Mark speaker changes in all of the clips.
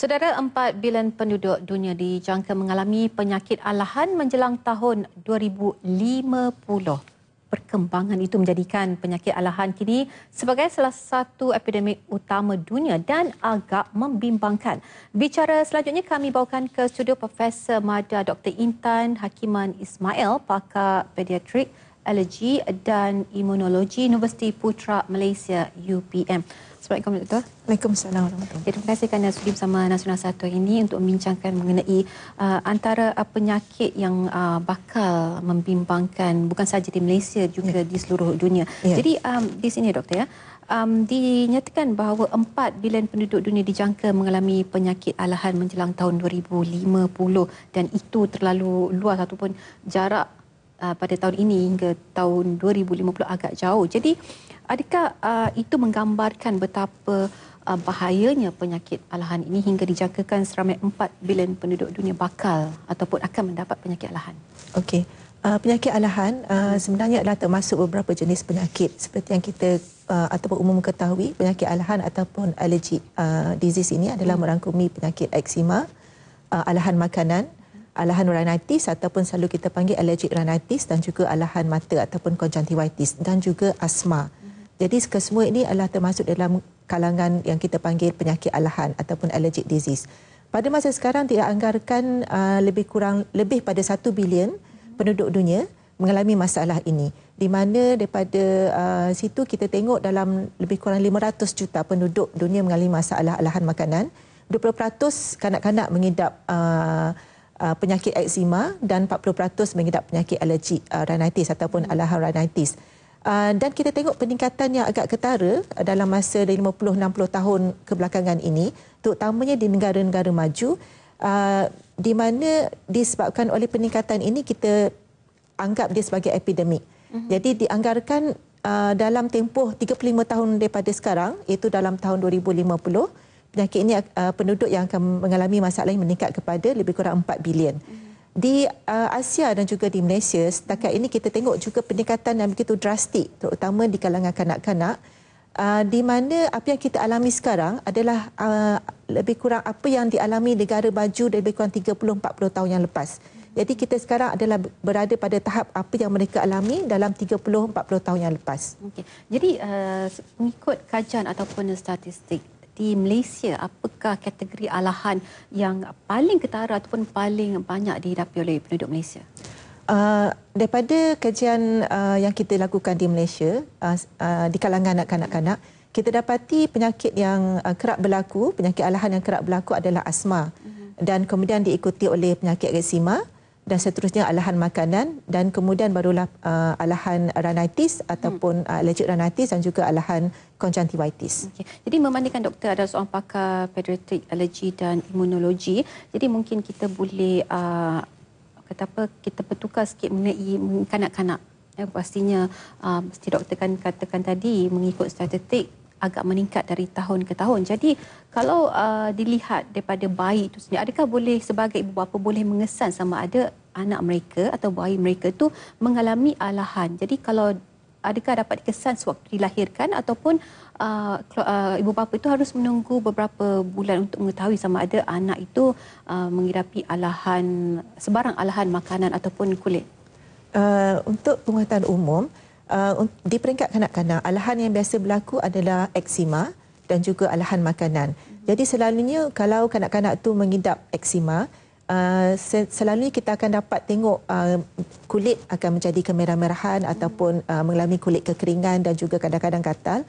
Speaker 1: Saudara 4 bilion penduduk dunia dijangka mengalami penyakit alahan menjelang tahun 2050. Perkembangan itu menjadikan penyakit alahan kini sebagai salah satu epidemik utama dunia dan agak membimbangkan. Bicara selanjutnya kami bawakan ke studio Profesor Mada Dr. Intan Hakiman Ismail, pakar pediatrik, alergi dan imunologi Universiti Putra Malaysia UPM. Assalamualaikum Doktor. Waalaikumsalam. Okay, ya, terima kasih kerana sudi bersama Nasional Satu ini untuk membincangkan mengenai uh, antara uh, penyakit yang uh, bakal membimbangkan bukan sahaja di Malaysia juga yeah. di seluruh dunia. Yeah. Jadi um, di sini Doktor ya, um, dinyatakan bahawa 4 bilion penduduk dunia dijangka mengalami penyakit alahan menjelang tahun 2050 dan itu terlalu luas ataupun jarak uh, pada tahun ini hingga tahun 2050 agak jauh. Jadi Adakah uh, itu menggambarkan betapa uh, bahayanya penyakit alahan ini hingga dijangkakan seramai 4 bilion penduduk dunia bakal ataupun akan mendapat penyakit alahan? Okey. Uh, penyakit alahan uh, sebenarnya adalah termasuk beberapa
Speaker 2: jenis penyakit seperti yang kita uh, ataupun umum ketahui penyakit alahan ataupun allergy uh, disease ini adalah hmm. merangkumi penyakit eksima, uh, alahan makanan, alahan rhinitis ataupun selalu kita panggil allergic rhinitis dan juga alahan mata ataupun conjunctivitis dan juga asma. Hmm. Jadi kesemua ini adalah termasuk dalam kalangan yang kita panggil penyakit alahan ataupun allergic disease. Pada masa sekarang tidak anggarkan uh, lebih kurang lebih pada 1 bilion penduduk dunia mengalami masalah ini. Di mana daripada uh, situ kita tengok dalam lebih kurang 500 juta penduduk dunia mengalami masalah alahan makanan. 20% kanak-kanak mengidap uh, uh, penyakit eczema dan 40% mengidap penyakit alergi uh, rhinitis ataupun hmm. alahan rhinitis. Ah, dan kita tengok peningkatan yang agak ketara ah, dalam masa dari 50-60 tahun kebelakangan ini, terutamanya di negara-negara maju, ah, di mana disebabkan oleh peningkatan ini kita anggap dia sebagai epidemik. Mhm. Jadi dianggarkan dalam tempoh 35 tahun daripada sekarang, iaitu dalam tahun 2050, penyakit ini penduduk yang akan mengalami masalah yang meningkat kepada lebih kurang 4 bilion. Mm-hmm di uh, Asia dan juga di Malaysia setakat ini kita tengok juga peningkatan yang begitu drastik terutama di kalangan kanak-kanak uh, di mana apa yang kita alami sekarang adalah uh, lebih kurang apa yang dialami negara baju lebih kurang 30 40 tahun yang lepas. Jadi kita sekarang adalah berada pada tahap apa yang mereka alami dalam 30 40 tahun yang lepas.
Speaker 1: Okey. Jadi uh, mengikut kajian ataupun statistik di Malaysia, apakah kategori alahan yang paling ketara ataupun paling banyak dihadapi oleh penduduk Malaysia?
Speaker 2: Uh, daripada kajian uh, yang kita lakukan di Malaysia uh, uh, di kalangan anak-kanak-kanak, kita dapati penyakit yang uh, kerap berlaku, penyakit alahan yang kerap berlaku adalah asma uh-huh. dan kemudian diikuti oleh penyakit eksima dan seterusnya alahan makanan dan kemudian barulah uh, alahan rhinitis ataupun hmm. uh, allergic rhinitis dan juga alahan conjunctivitis. Okay.
Speaker 1: Jadi memandangkan doktor ada seorang pakar pediatric allergy dan imunologi, jadi mungkin kita boleh uh, kata apa kita bertukar sikit mengenai kanak-kanak. Ya, pastinya uh, mesti doktor kan katakan tadi mengikut statistik agak meningkat dari tahun ke tahun. Jadi kalau uh, dilihat daripada bayi itu sendiri, adakah boleh sebagai ibu bapa boleh mengesan sama ada anak mereka atau bayi mereka tu mengalami alahan. Jadi kalau adakah dapat dikesan sewaktu dilahirkan ataupun uh, uh, ibu bapa itu harus menunggu beberapa bulan untuk mengetahui sama ada anak itu uh, mengidapi alahan sebarang alahan makanan ataupun kulit. Uh, untuk penguatan umum uh,
Speaker 2: di peringkat kanak-kanak alahan yang biasa berlaku adalah eksima dan juga alahan makanan. Hmm. Jadi selalunya kalau kanak-kanak tu mengidap eksima uh, selalunya kita akan dapat tengok uh, kulit akan menjadi kemerah-merahan hmm. ataupun uh, mengalami kulit kekeringan dan juga kadang-kadang gatal.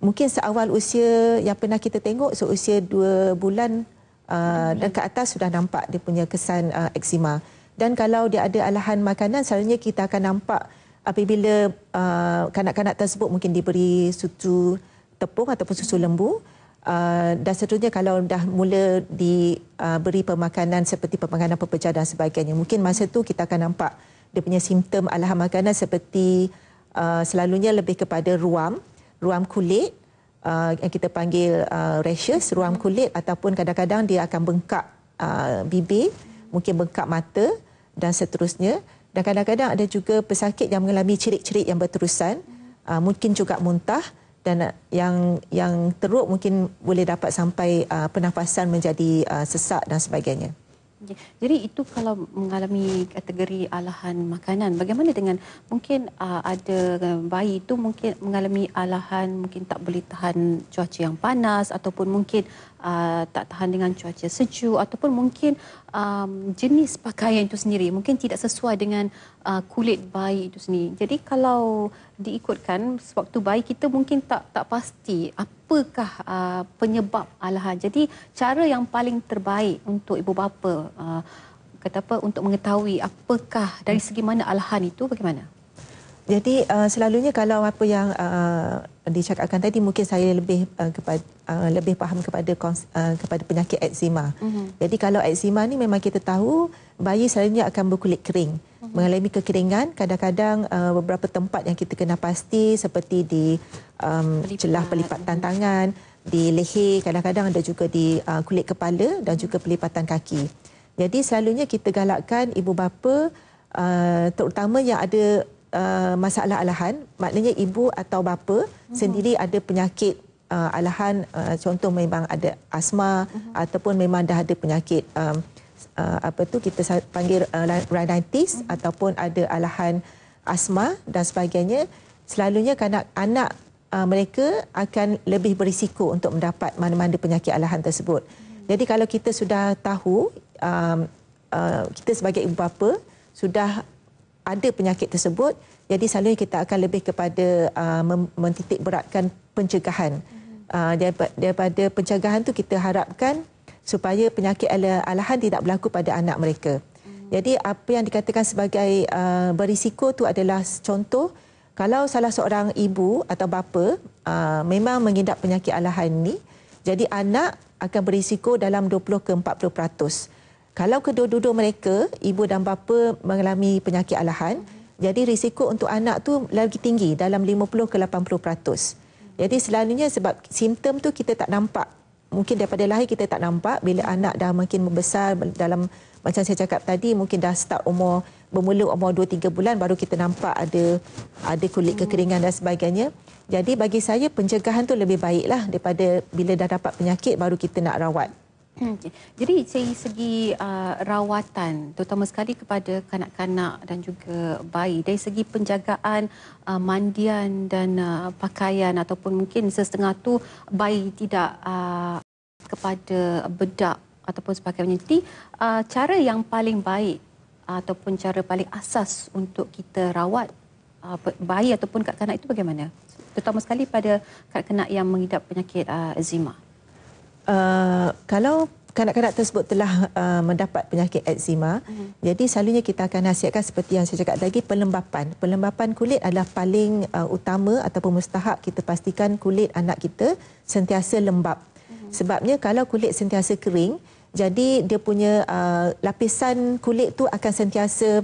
Speaker 2: Mungkin seawal usia yang pernah kita tengok, seusia so dua bulan uh, dan ke atas sudah nampak dia punya kesan uh, eksima. Dan kalau dia ada alahan makanan, selalunya kita akan nampak apabila uh, kanak-kanak tersebut mungkin diberi susu tepung ataupun susu lembu. Uh, dan seterusnya kalau dah mula diberi uh, pemakanan seperti pemakanan pepecah dan sebagainya mungkin masa tu kita akan nampak dia punya simptom alahan makanan seperti uh, selalunya lebih kepada ruam ruam kulit uh, yang kita panggil uh, rashes ruam kulit ataupun kadang-kadang dia akan bengkak uh, bibir mungkin bengkak mata dan seterusnya dan kadang-kadang ada juga pesakit yang mengalami cirit-cirit yang berterusan uh, mungkin juga muntah dan eh, yang yang teruk mungkin boleh dapat sampai uh, pernafasan menjadi uh, sesak dan sebagainya.
Speaker 1: Jadi itu kalau mengalami kategori alahan makanan, bagaimana dengan mungkin uh, ada bayi itu mungkin mengalami alahan mungkin tak boleh tahan cuaca yang panas ataupun mungkin Uh, tak tahan dengan cuaca sejuk ataupun mungkin um, jenis pakaian itu sendiri mungkin tidak sesuai dengan uh, kulit bayi itu sendiri. Jadi kalau diikutkan sewaktu bayi kita mungkin tak tak pasti apakah uh, penyebab alahan. Jadi cara yang paling terbaik untuk ibu bapa uh, kata apa untuk mengetahui apakah dari segi mana alahan itu bagaimana? Jadi uh, selalunya kalau
Speaker 2: apa yang uh, dicakapkan tadi mungkin saya lebih uh, kepada uh, lebih faham kepada uh, kepada penyakit eksima. Mm-hmm. Jadi kalau eksima ni memang kita tahu bayi selalunya akan berkulit kering, mm-hmm. mengalami kekeringan, kadang-kadang uh, beberapa tempat yang kita kena pasti seperti di um, pelipat. celah pelipatan mm-hmm. tangan, di leher, kadang-kadang ada juga di uh, kulit kepala dan juga pelipatan kaki. Jadi selalunya kita galakkan ibu bapa uh, terutama yang ada uh, masalah alahan, maknanya ibu atau bapa uh-huh. sendiri ada penyakit uh, alahan, uh, contoh memang ada asma uh-huh. ataupun memang dah ada penyakit um, uh, apa tu kita panggil uh, rhinitis uh-huh. ataupun ada alahan asma dan sebagainya, selalunya kanak-anak uh, mereka akan lebih berisiko untuk mendapat mana-mana penyakit alahan tersebut. Uh-huh. Jadi kalau kita sudah tahu um, uh, kita sebagai ibu bapa sudah ada penyakit tersebut jadi selalunya kita akan lebih kepada uh, mentitik beratkan pencegahan mm-hmm. uh, daripada pencegahan tu kita harapkan supaya penyakit alahan tidak berlaku pada anak mereka mm-hmm. jadi apa yang dikatakan sebagai uh, berisiko tu adalah contoh kalau salah seorang ibu atau bapa uh, memang mengidap penyakit alahan ni, jadi anak akan berisiko dalam 20 ke 40 peratus. Kalau kedua-dua mereka, ibu dan bapa mengalami penyakit alahan, jadi risiko untuk anak tu lagi tinggi dalam 50 ke 80%. Jadi selalunya sebab simptom tu kita tak nampak. Mungkin daripada lahir kita tak nampak bila anak dah makin membesar dalam macam saya cakap tadi mungkin dah start umur bermula umur 2 3 bulan baru kita nampak ada ada kulit kekeringan dan sebagainya. Jadi bagi saya pencegahan tu lebih baiklah daripada bila dah dapat penyakit baru kita nak rawat.
Speaker 1: Hmm, jadi dari segi uh, rawatan, terutama sekali kepada kanak-kanak dan juga bayi, dari segi penjagaan uh, mandian dan uh, pakaian ataupun mungkin sesetengah tu bayi tidak uh, kepada bedak ataupun sebagainya, jadi uh, cara yang paling baik uh, ataupun cara paling asas untuk kita rawat uh, bayi ataupun kanak-kanak itu bagaimana? Terutama sekali pada kanak-kanak yang mengidap penyakit uh, eczema
Speaker 2: uh, kalau kanak-kanak tersebut telah uh, mendapat penyakit eczema, uh mhm. -huh. jadi selalunya kita akan nasihatkan seperti yang saya cakap tadi, pelembapan. Pelembapan kulit adalah paling uh, utama ataupun mustahak kita pastikan kulit anak kita sentiasa lembap. Uh mhm. -huh. Sebabnya kalau kulit sentiasa kering, jadi dia punya uh, lapisan kulit tu akan sentiasa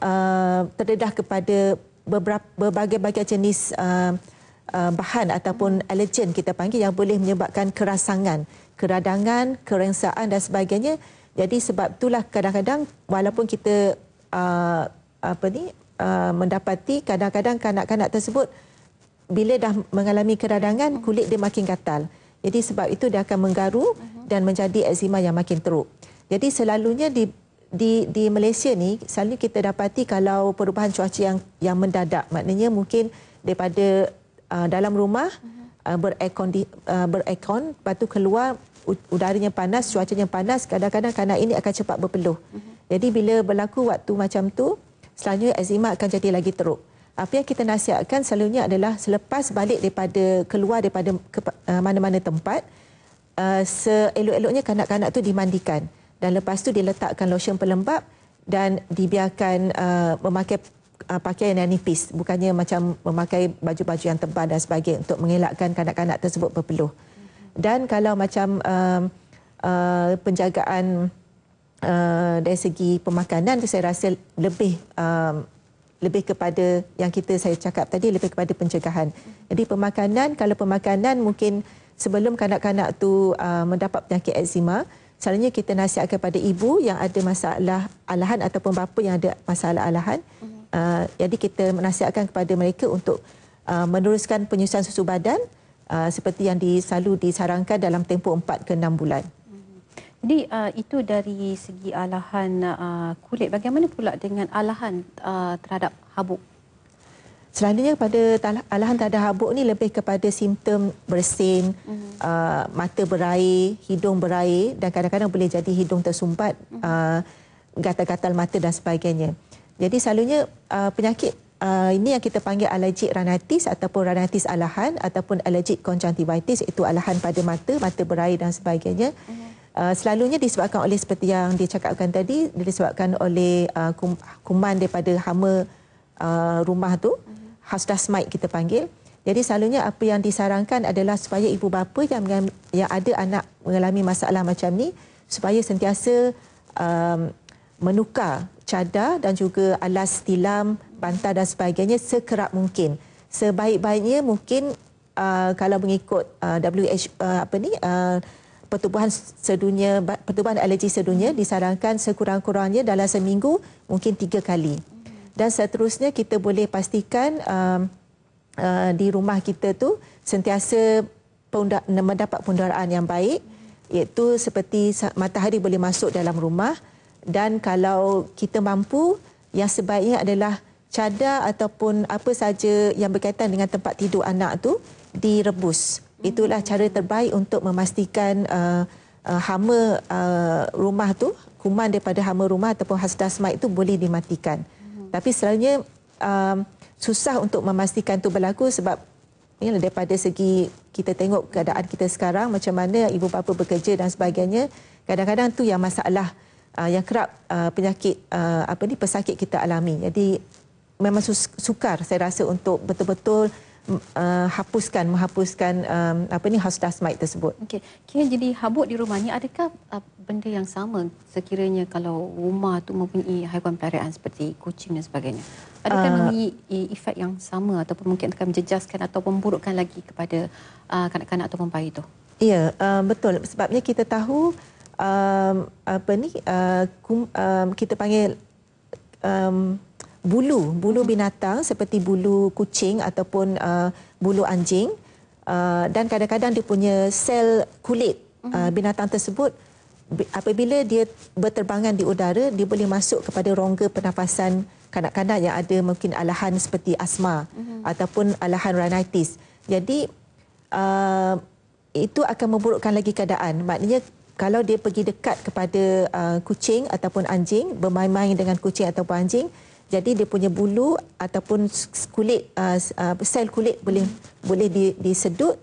Speaker 2: uh, terdedah kepada beberapa berbagai-bagai jenis uh, Uh, bahan ataupun allergen kita panggil yang boleh menyebabkan kerasangan, keradangan, kerengsaan dan sebagainya. Jadi sebab itulah kadang-kadang walaupun kita uh, apa ni uh, mendapati kadang-kadang kanak-kanak tersebut bila dah mengalami keradangan kulit dia makin gatal. Jadi sebab itu dia akan menggaru dan menjadi eksima yang makin teruk. Jadi selalunya di di di Malaysia ni selalu kita dapati kalau perubahan cuaca yang yang mendadak maknanya mungkin daripada uh, dalam rumah mhm. uh, berekon di, uh, berekon patu keluar udaranya panas cuacanya panas kadang-kadang kanak ini akan cepat berpeluh. Mhm. Jadi bila berlaku waktu macam tu selalunya eczema akan jadi lagi teruk. Apa yang kita nasihatkan selalunya adalah selepas balik daripada keluar daripada ke, uh, mana-mana tempat uh, seelok-eloknya kanak-kanak tu dimandikan dan lepas tu diletakkan lotion pelembap dan dibiarkan uh, memakai uh, pakaian yang nipis bukannya macam memakai baju-baju yang tebal dan sebagainya untuk mengelakkan kanak-kanak tersebut berpeluh dan kalau macam uh, uh, penjagaan uh, dari segi pemakanan tu saya rasa lebih uh, lebih kepada yang kita saya cakap tadi lebih kepada pencegahan jadi pemakanan kalau pemakanan mungkin sebelum kanak-kanak tu uh, mendapat penyakit eczema Selalunya kita nasihat kepada ibu yang ada masalah alahan ataupun bapa yang ada masalah alahan, uh-huh uh, jadi kita menasihatkan kepada mereka untuk uh, meneruskan penyusuan susu badan uh, seperti yang selalu disarankan dalam tempoh 4 ke 6 bulan.
Speaker 1: Jadi uh, itu dari segi alahan uh, kulit. Bagaimana pula dengan alahan uh, terhadap habuk? Selanjutnya pada alahan
Speaker 2: terhadap habuk ni lebih kepada simptom bersin, mm-hmm. uh, mata berair, hidung berair dan kadang-kadang boleh jadi hidung tersumbat, mm-hmm. uh, gatal-gatal mata dan sebagainya. mm jadi selalunya uh, penyakit uh, ini yang kita panggil alergik ranatis ataupun ranatis alahan ataupun alergik konjuntivitis itu alahan pada mata, mata berair dan sebagainya. Mhm. Uh, selalunya disebabkan oleh seperti yang dia cakapkan tadi, disebabkan oleh uh, kuman daripada hama uh, rumah tu, house dust mite kita panggil. Jadi selalunya apa yang disarankan adalah supaya ibu bapa yang yang ada anak mengalami masalah macam ni supaya sentiasa um, menukar cadar dan juga alas tilam, bantal dan sebagainya sekerap mungkin. Sebaik-baiknya mungkin uh, kalau mengikut uh, WH uh, apa ni uh, pertubuhan sedunia pertubuhan alergi sedunia disarankan sekurang-kurangnya dalam seminggu mungkin tiga kali. Dan seterusnya kita boleh pastikan uh, Uh, di rumah kita tu sentiasa mendapat pendaraan yang baik iaitu seperti matahari boleh masuk dalam rumah dan kalau kita mampu yang sebaiknya adalah cadar ataupun apa saja yang berkaitan dengan tempat tidur anak tu direbus. Itulah cara terbaik untuk memastikan uh, uh, hama uh, rumah tu, kuman daripada hama rumah ataupun hasdasmite itu boleh dimatikan. Hmm. Tapi selalunya um, susah untuk memastikan itu berlaku sebab ya, daripada segi kita tengok keadaan kita sekarang macam mana ibu bapa bekerja dan sebagainya, kadang-kadang tu yang masalah. Uh, yang kerap uh, penyakit uh, apa ni pesakit kita alami. Jadi memang sus- sukar saya rasa untuk betul-betul
Speaker 1: mm, uh, hapuskan menghapuskan um, apa ni house mite tersebut. Okey. Kira jadi habuk di rumah ni adakah uh, benda yang sama sekiranya kalau rumah tu mempunyai haiwan peliharaan seperti kucing dan sebagainya. Adakah uh, mempunyai efek yang sama ataupun mungkin akan menjejaskan atau memburukkan lagi kepada uh, kanak-kanak ataupun bayi tu? Ya,
Speaker 2: yeah, uh, betul. Sebabnya kita tahu um, apa ni uh, kum, um, kita panggil um, bulu bulu mhm. binatang seperti bulu kucing ataupun uh, bulu anjing uh, dan kadang-kadang dia punya sel kulit uh, mhm. binatang tersebut apabila dia berterbangan di udara dia boleh masuk kepada rongga pernafasan kanak-kanak yang ada mungkin alahan seperti asma uh-huh. ataupun alahan rhinitis jadi uh, itu akan memburukkan lagi keadaan maknanya kalau dia pergi dekat kepada uh, kucing ataupun anjing bermain-main dengan kucing ataupun anjing jadi dia punya bulu ataupun kulit uh, uh, sel kulit boleh boleh disedut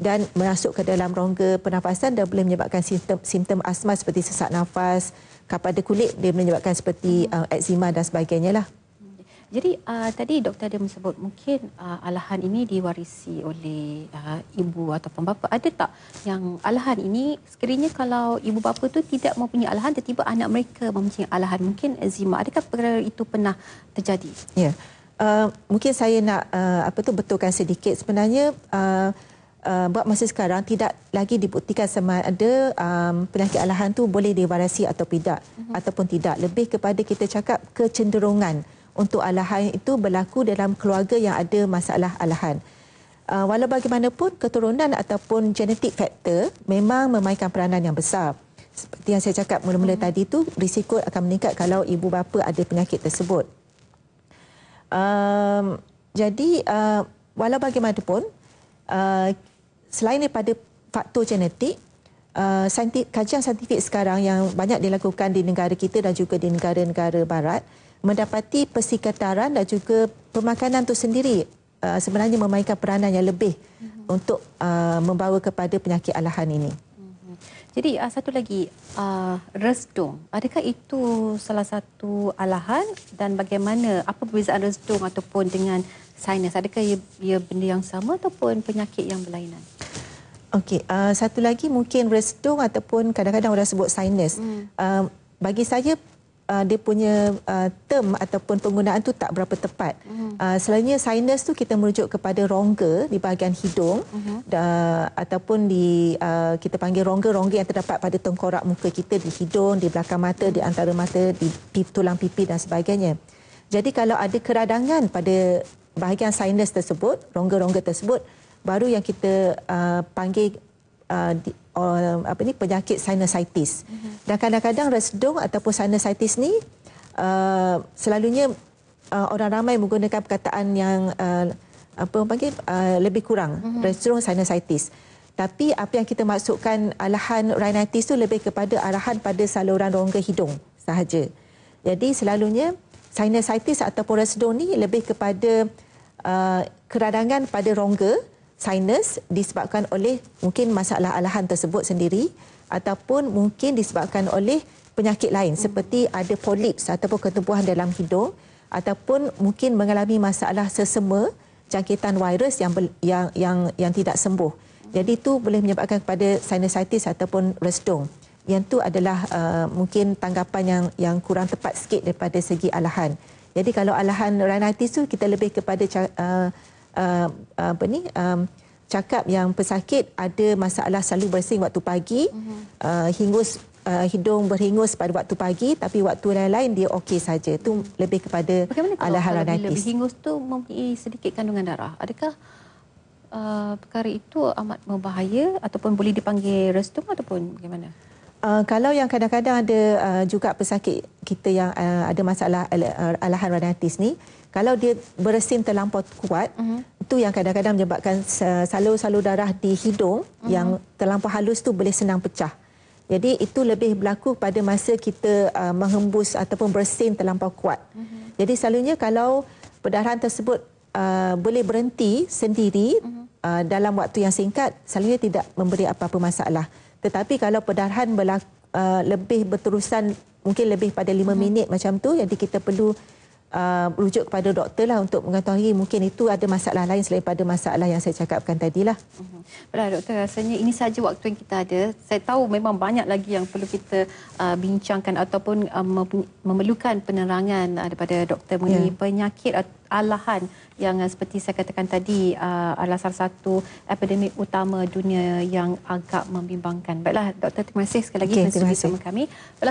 Speaker 2: dan masuk ke dalam rongga pernafasan dan boleh menyebabkan simptom simptom asma seperti sesak nafas kepada kulit dia menyebabkan seperti uh, eksima dan sebagainya lah
Speaker 1: jadi uh, tadi doktor ada menyebut mungkin uh, alahan ini diwarisi oleh uh, ibu atau bapa. Ada tak yang alahan ini sekiranya kalau ibu bapa tu tidak mempunyai alahan tiba-tiba anak mereka mempunyai alahan mungkin eczema. Adakah perkara itu pernah terjadi? Ya. Yeah. Uh, mungkin saya nak uh, apa tu betulkan sedikit
Speaker 2: sebenarnya uh, uh, buat masa sekarang tidak lagi dibuktikan sama ada um, penyakit alahan tu boleh diwarisi atau tidak uh-huh. ataupun tidak lebih kepada kita cakap kecenderungan untuk alahan itu berlaku dalam keluarga yang ada masalah alahan. Uh, walau bagaimanapun, keturunan ataupun genetik faktor memang memainkan peranan yang besar. Seperti yang saya cakap mula-mula hmm. tadi tu risiko akan meningkat kalau ibu bapa ada penyakit tersebut. Uh, jadi, uh, walau bagaimanapun, uh, selain daripada faktor genetik, Uh, saintifik, kajian saintifik sekarang yang banyak dilakukan di negara kita dan juga di negara-negara barat uh, mendapati persekitaran dan juga pemakanan itu sendiri uh, sebenarnya memainkan peranan yang lebih mm-hmm. untuk uh, membawa kepada penyakit alahan ini. Mhm.
Speaker 1: Jadi uh, satu lagi uh, resdung, adakah itu salah satu alahan dan bagaimana apa perbezaan resdung ataupun dengan sinus? Adakah ia, ia benda yang sama ataupun penyakit yang berlainan?
Speaker 2: Okey, uh, satu lagi mungkin resdung ataupun kadang-kadang orang sebut sinus. Mm. Uh, bagi saya uh, dia punya uh, term ataupun penggunaan tu tak berapa tepat. Hmm. Uh, selainnya sinus tu kita merujuk kepada rongga di bahagian hidung uh-huh. da, ataupun di uh, kita panggil rongga-rongga yang terdapat pada tengkorak muka kita di hidung, di belakang mata, di antara mata, di pipi, tulang pipi dan sebagainya. Jadi kalau ada keradangan pada bahagian sinus tersebut, rongga-rongga tersebut, baru yang kita uh, panggil uh, di, um, apa ni penyakit sinusitis. Mm -hmm. Dan kadang-kadang resdung ataupun sinusitis ni uh, selalunya uh, orang ramai menggunakan perkataan yang uh, apa panggil uh, lebih kurang mm -hmm. resdung sinusitis. Tapi apa yang kita maksudkan alahan rhinitis tu lebih kepada arahan pada saluran rongga hidung sahaja. Jadi selalunya sinusitis ataupun resdung ni lebih kepada uh, keradangan pada rongga mm sinus disebabkan oleh mungkin masalah alahan tersebut sendiri ataupun mungkin disebabkan oleh penyakit lain hmm. seperti ada polips ataupun ketumpuhan dalam hidung ataupun mungkin mengalami masalah sesema jangkitan virus yang yang yang yang tidak sembuh. Jadi itu boleh menyebabkan kepada sinusitis ataupun restung. Yang itu adalah uh, mungkin tanggapan yang yang kurang tepat sikit daripada segi alahan. Jadi kalau alahan rhinitis tu kita lebih kepada uh, uh, apa ni um, cakap yang pesakit ada masalah selalu bersin waktu pagi mhm. uh, hingus Uh, hidung berhingus pada waktu pagi tapi waktu lain-lain dia okey saja tu lebih kepada alahara nanti bila berhingus
Speaker 1: tu mempunyai sedikit kandungan darah adakah uh, perkara itu amat berbahaya ataupun boleh dipanggil restum ataupun bagaimana
Speaker 2: uh, kalau yang kadang-kadang ada uh, juga pesakit kita yang uh, ada masalah alahan uh, nanti ni kalau dia beresin terlampau kuat uh-huh. Mhm. itu yang kadang-kadang menyebabkan salur-salur darah di hidung uh-huh. yang terlampau halus tu boleh senang pecah jadi itu lebih berlaku pada masa kita uh, menghembus ataupun bersin terlampau kuat uh-huh. jadi selalunya kalau perdarahan tersebut uh, boleh berhenti sendiri uh-huh. uh, dalam waktu yang singkat selalunya tidak memberi apa-apa masalah tetapi kalau perdarahan berlaku, uh, lebih berterusan mungkin lebih pada 5 uh-huh. minit macam tu jadi kita perlu uh, rujuk kepada doktor lah untuk mengetahui mungkin itu ada masalah lain selain pada masalah yang saya cakapkan tadi lah.
Speaker 1: Mhm. Baiklah doktor, rasanya ini saja waktu yang kita ada. Saya tahu memang banyak lagi yang perlu kita uh, bincangkan ataupun uh, memerlukan penerangan uh, daripada doktor mengenai yeah. penyakit alahan yang uh, seperti saya katakan tadi uh, adalah salah satu epidemik utama dunia yang agak membimbangkan. Baiklah doktor, terima kasih sekali lagi okay, terima bersama kami. Baiklah,